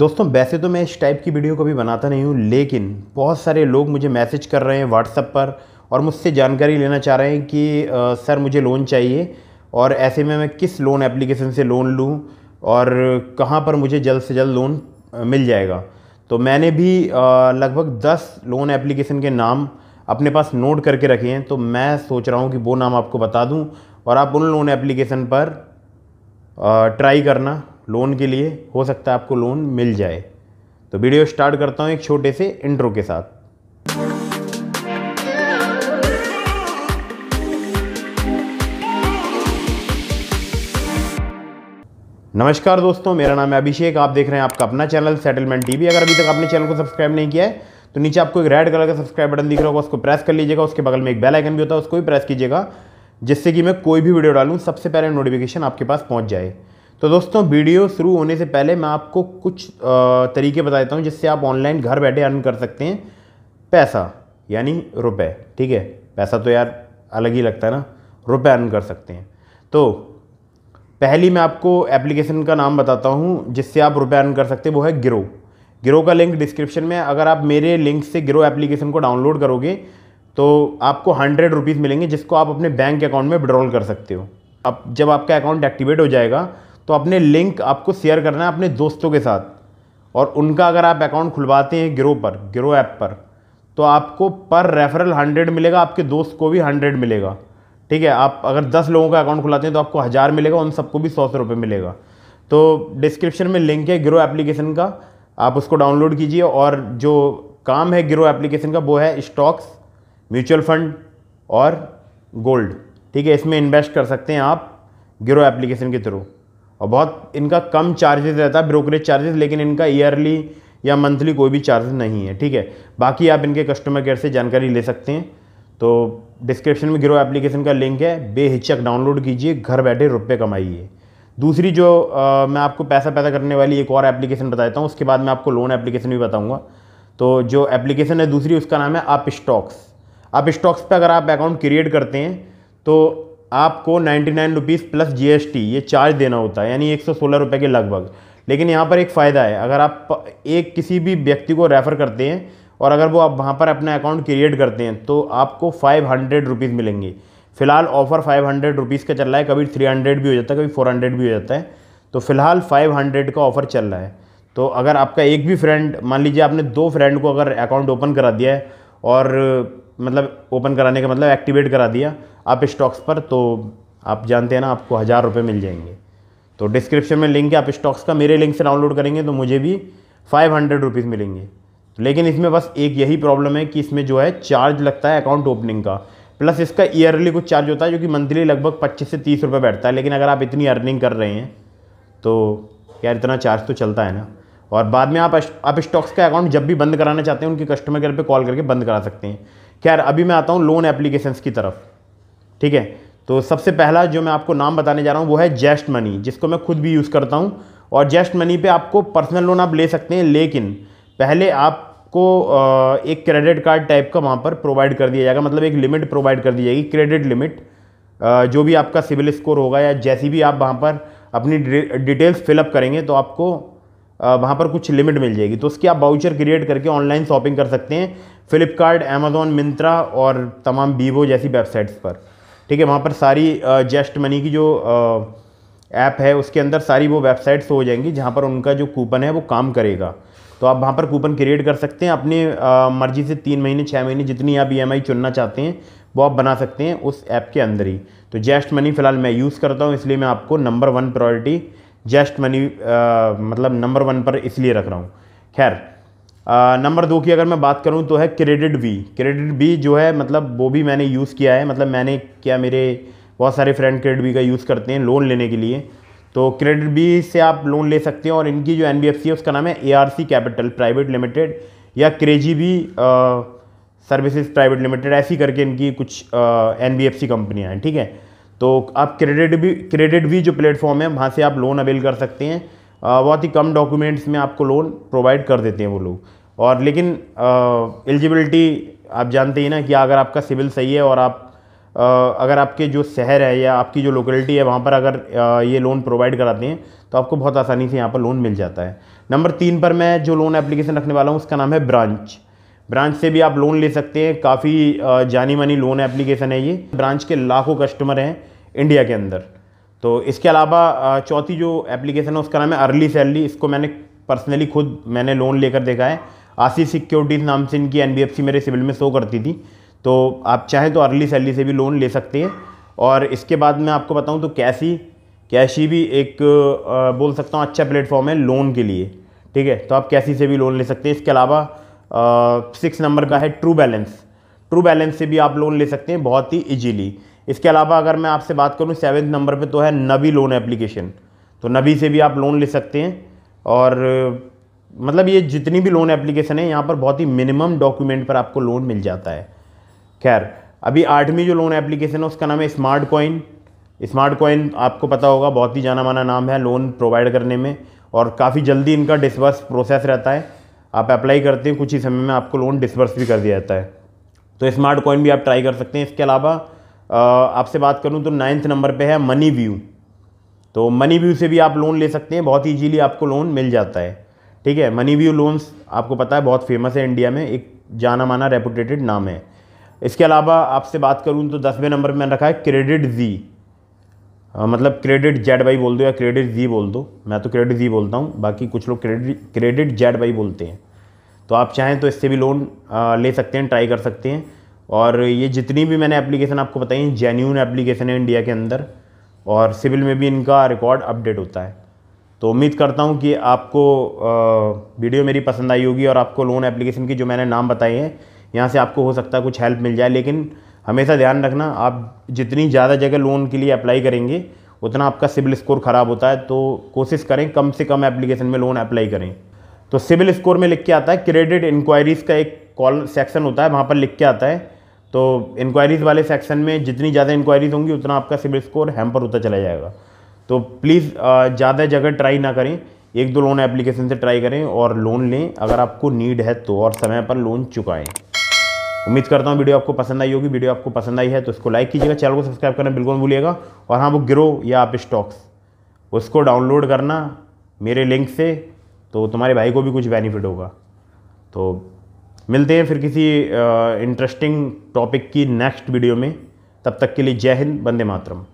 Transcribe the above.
दोस्तों वैसे तो मैं इस टाइप की वीडियो कभी बनाता नहीं हूँ लेकिन बहुत सारे लोग मुझे मैसेज कर रहे हैं व्हाट्सअप पर और मुझसे जानकारी लेना चाह रहे हैं कि आ, सर मुझे लोन चाहिए और ऐसे में मैं किस लोन एप्लीकेशन से लोन लूँ और कहाँ पर मुझे जल्द से जल्द लोन मिल जाएगा तो मैंने भी लगभग दस लोन एप्लीकेशन के नाम अपने पास नोट करके रखे हैं तो मैं सोच रहा हूँ कि वो नाम आपको बता दूँ और आप उन लोन एप्लीकेशन पर ट्राई करना लोन के लिए हो सकता है आपको लोन मिल जाए तो वीडियो स्टार्ट करता हूँ एक छोटे से इंट्रो के साथ नमस्कार दोस्तों मेरा नाम है अभिषेक आप देख रहे हैं आपका अपना चैनल सेटलमेंट टीवी अगर अभी तक आपने चैनल को सब्सक्राइब नहीं किया है तो नीचे आपको एक रेड कलर का सब्सक्राइब बटन दिख रहा होगा उसको प्रेस कर लीजिएगा उसके बगल में एक बेल आइकन भी होता है उसको भी प्रेस कीजिएगा जिससे कि मैं कोई भी वीडियो डालूँ सबसे पहले नोटिफिकेशन आपके पास पहुँच जाए तो दोस्तों वीडियो शुरू होने से पहले मैं आपको कुछ तरीके बता देता हूँ जिससे आप ऑनलाइन घर बैठे अर्न कर सकते हैं पैसा यानी रुपए ठीक है पैसा तो यार अलग ही लगता है ना रुपए अर्न कर सकते हैं तो पहली मैं आपको एप्लीकेशन का नाम बताता हूँ जिससे आप रुपए अर्न कर सकते हैं वो है गिरो गिरो का लिंक डिस्क्रिप्शन में अगर आप मेरे लिंक से गिरो एप्लीकेशन को डाउनलोड करोगे तो आपको हंड्रेड रुपीज़ मिलेंगे जिसको आप अपने बैंक अकाउंट में विड्रॉल कर सकते हो अब जब आपका अकाउंट एक्टिवेट हो जाएगा तो अपने लिंक आपको शेयर करना है अपने दोस्तों के साथ और उनका अगर आप अकाउंट खुलवाते हैं गिरो पर गिरो ऐप पर तो आपको पर रेफरल हंड्रेड मिलेगा आपके दोस्त को भी हंड्रेड मिलेगा ठीक है आप अगर दस लोगों का अकाउंट खुलाते हैं तो आपको हज़ार मिलेगा उन सबको भी सौ सौ रुपये मिलेगा तो डिस्क्रिप्शन में लिंक है गिरो एप्लीकेशन का आप उसको डाउनलोड कीजिए और जो काम है गिरो एप्लीकेशन का वो है स्टॉक्स म्यूचुअल फंड और गोल्ड ठीक है इसमें इन्वेस्ट कर सकते हैं आप गिरो एप्लीकेशन के थ्रू और बहुत इनका कम चार्जेस रहता है ब्रोकरेज चार्जेस लेकिन इनका ईयरली या मंथली कोई भी चार्जेस नहीं है ठीक है बाकी आप इनके कस्टमर केयर से जानकारी ले सकते हैं तो डिस्क्रिप्शन में गिरो एप्लीकेशन का लिंक है बेहिचक डाउनलोड कीजिए घर बैठे रुपये कमाइए दूसरी जो आ, मैं आपको पैसा पैदा करने वाली एक और एप्लीकेशन बता देता हूँ उसके बाद मैं आपको लोन एप्लीकेशन भी बताऊँगा तो जो एप्लीकेशन है दूसरी उसका नाम है आप स्टॉक्स आप स्टॉक्स पर अगर आप अकाउंट क्रिएट करते हैं तो आपको ninety nine rupees plus GST ये चार्ज देना होता है यानी एक सौ सोलह रुपये के लगभग लेकिन यहाँ पर एक फ़ायदा है अगर आप एक किसी भी व्यक्ति को रेफ़र करते हैं और अगर वो आप वहाँ पर अपना अकाउंट क्रिएट करते हैं तो आपको फाइव हंड्रेड रुपीज़ मिलेंगे फ़िलहाल ऑफ़र फाइव हंड्रेड रुपीज़ का चल रहा है कभी थ्री हंड्रेड भी हो जाता है कभी फोर हंड्रेड भी हो जाता है तो फ़िलहाल फाइव हंड्रेड का ऑफ़र चल रहा है तो अगर आपका एक भी फ्रेंड मान लीजिए आपने दो फ्रेंड को अगर अकाउंट ओपन करा दिया है और मतलब ओपन कराने का मतलब एक्टिवेट करा दिया आप स्टॉक्स पर तो आप जानते हैं ना आपको हज़ार रुपये मिल जाएंगे तो डिस्क्रिप्शन में लिंक है आप स्टॉक्स का मेरे लिंक से डाउनलोड करेंगे तो मुझे भी फाइव हंड्रेड रुपीज़ मिलेंगे लेकिन इसमें बस एक यही प्रॉब्लम है कि इसमें जो है चार्ज लगता है अकाउंट ओपनिंग का प्लस इसका ईयरली कुछ चार्ज होता है जो कि मंथली लगभग पच्चीस से तीस रुपये बैठता है लेकिन अगर आप इतनी अर्निंग कर रहे हैं तो यार इतना चार्ज तो चलता है ना और बाद में आप आप स्टॉक्स का अकाउंट जब भी बंद कराना चाहते हैं उनके कस्टमर केयर पर कॉल करके बंद करा सकते हैं खैर अभी मैं आता हूँ लोन एप्लीकेशंस की तरफ ठीक है तो सबसे पहला जो मैं आपको नाम बताने जा रहा हूँ वो है जेस्ट मनी जिसको मैं खुद भी यूज़ करता हूँ और जेस्ट मनी पे आपको पर्सनल लोन आप ले सकते हैं लेकिन पहले आपको एक क्रेडिट कार्ड टाइप का वहाँ पर प्रोवाइड कर दिया जाएगा मतलब एक लिमिट प्रोवाइड कर दी जाएगी क्रेडिट लिमिट जो भी आपका सिविल स्कोर होगा या जैसी भी आप वहाँ पर अपनी डिटेल्स फिलअप करेंगे तो आपको वहाँ पर कुछ लिमिट मिल जाएगी तो उसकी आप बाउचर क्रिएट करके ऑनलाइन शॉपिंग कर सकते हैं फ्लिपकार्ट अमेज़ोन मिंत्रा और तमाम बीवो जैसी वेबसाइट्स पर ठीक है वहाँ पर सारी जेस्ट मनी की जो ऐप है उसके अंदर सारी वो वेबसाइट्स हो जाएंगी जहाँ पर उनका जो कूपन है वो काम करेगा तो आप वहाँ पर कूपन क्रिएट कर सकते हैं अपनी मर्ज़ी से तीन महीने छः महीने जितनी आप ई चुनना चाहते हैं वो आप बना सकते हैं उस ऐप के अंदर ही तो जेस्ट मनी फ़िलहाल मैं यूज़ करता हूँ इसलिए मैं आपको number one priority just money मतलब नंबर वन पर इसलिए रख रहा हूँ खैर नंबर दो की अगर मैं बात करूँ तो है क्रेडिट बी क्रेडिट बी जो है मतलब वो भी मैंने यूज़ किया है मतलब मैंने क्या मेरे बहुत सारे फ्रेंड क्रेडिट बी का यूज़ करते हैं लोन लेने के लिए तो क्रेडिट बी से आप लोन ले सकते हैं और इनकी जो एन है उसका नाम है ए कैपिटल प्राइवेट लिमिटेड या KrazyBee services private limited ऐसी करके इनकी कुछ एन बी कंपनियाँ हैं ठीक है तो आप क्रेडिट भी क्रेडिट भी जो प्लेटफॉर्म है वहाँ से आप लोन अवेल कर सकते हैं बहुत ही कम डॉक्यूमेंट्स में आपको लोन प्रोवाइड कर देते हैं वो लोग और लेकिन एलिजिबिलिटी आप जानते ही ना कि अगर आपका सिविल सही है और आप आ, अगर आपके जो शहर है या आपकी जो लोकेलिटी है वहाँ पर अगर आ, ये लोन प्रोवाइड कराते हैं तो आपको बहुत आसानी से यहाँ पर लोन मिल जाता है नंबर तीन पर मैं जो लोन एप्लीकेशन रखने वाला हूँ उसका नाम है ब्रांच ब्रांच से भी आप लोन ले सकते हैं काफ़ी जानी मानी लोन एप्लीकेशन है ये ब्रांच के लाखों कस्टमर हैं इंडिया के अंदर तो इसके अलावा चौथी जो एप्लीकेशन है उसका नाम है अर्ली सैलरी इसको मैंने पर्सनली खुद मैंने लोन लेकर देखा है आसी सिक्योरिटीज़ नाम से इनकी एन मेरे सिविल में शो करती थी तो आप चाहें तो अर्ली सैलरी से भी लोन ले सकते हैं और इसके बाद मैं आपको बताऊं तो कैसी कैशी भी एक बोल सकता हूँ अच्छा प्लेटफॉर्म है लोन के लिए ठीक है तो आप कैसी से भी लोन ले सकते हैं इसके अलावा सिक्स नंबर का है ट्रू बैलेंस ट्रू बैलेंस से भी आप लोन ले सकते हैं बहुत ही ईजीली इसके अलावा अगर मैं आपसे बात करूँ सेवन्थ नंबर पर तो है नबी लोन एप्लीकेशन तो नबी से भी आप लोन ले सकते हैं और मतलब ये जितनी भी लोन एप्लीकेशन है यहाँ पर बहुत ही मिनिमम डॉक्यूमेंट पर आपको लोन मिल जाता है खैर अभी आठवीं जो लोन एप्लीकेशन है उसका नाम है स्मार्ट कॉइन स्मार्ट कॉइन आपको पता होगा बहुत ही जाना माना नाम है लोन प्रोवाइड करने में और काफ़ी जल्दी इनका डिसबर्स प्रोसेस रहता है आप अप्लाई करते हैं कुछ ही समय में आपको लोन डिसबर्स भी कर दिया जाता है तो स्मार्ट कॉइन भी आप ट्राई कर सकते हैं इसके अलावा आपसे बात करूँ तो नाइन्थ नंबर पे है मनी व्यू तो मनी व्यू से भी आप लोन ले सकते हैं बहुत ईजीली आपको लोन मिल जाता है ठीक है मनी व्यू लोन्स आपको पता है बहुत फेमस है इंडिया में एक जाना माना रेपुटेटेड नाम है इसके अलावा आपसे बात करूँ तो दसवें नंबर में रखा है क्रेडिट जी मतलब क्रेडिट जेड बाई बोल दो या क्रेडिट जी बोल दो मैं तो क्रेडिट जी बोलता हूँ बाकी कुछ लोग क्रेडिट क्रेडिट जेड बाई बोलते हैं तो आप चाहें तो इससे भी लोन ले सकते हैं ट्राई कर सकते हैं और ये जितनी भी मैंने एप्लीकेशन आपको बताई जेन्यून एप्लीकेशन है इंडिया के अंदर और सिविल में भी इनका रिकॉर्ड अपडेट होता है तो उम्मीद करता हूँ कि आपको वीडियो मेरी पसंद आई होगी और आपको लोन एप्लीकेशन की जो मैंने नाम बताए हैं यहाँ से आपको हो सकता है कुछ हेल्प मिल जाए लेकिन हमेशा ध्यान रखना आप जितनी ज़्यादा जगह लोन के लिए अप्लाई करेंगे उतना आपका सिविल स्कोर ख़राब होता है तो कोशिश करें कम से कम एप्लीकेशन में लोन अप्लाई करें तो सिविल स्कोर में लिख के आता है क्रेडिट इंक्वायरीज़ का एक कॉल सेक्शन होता है वहाँ पर लिख के आता है तो इंक्वायरीज़ वाले सेक्शन में जितनी ज़्यादा इंक्वायरीज़ होंगी उतना आपका सिविल स्कोर हैम्पर होता चला जाएगा तो प्लीज़ ज़्यादा जगह ट्राई ना करें एक दो लोन एप्लीकेशन से ट्राई करें और लोन लें अगर आपको नीड है तो और समय पर लोन चुकाएं उम्मीद करता हूँ वीडियो आपको पसंद आई होगी वीडियो आपको पसंद आई है तो उसको लाइक कीजिएगा चैनल को सब्सक्राइब करना बिल्कुल भूलिएगा और हाँ वो गिरो या आप स्टॉक्स उसको डाउनलोड करना मेरे लिंक से तो तुम्हारे भाई को भी कुछ बेनिफिट होगा तो मिलते हैं फिर किसी इंटरेस्टिंग टॉपिक की नेक्स्ट वीडियो में तब तक के लिए जय हिंद बंदे मातरम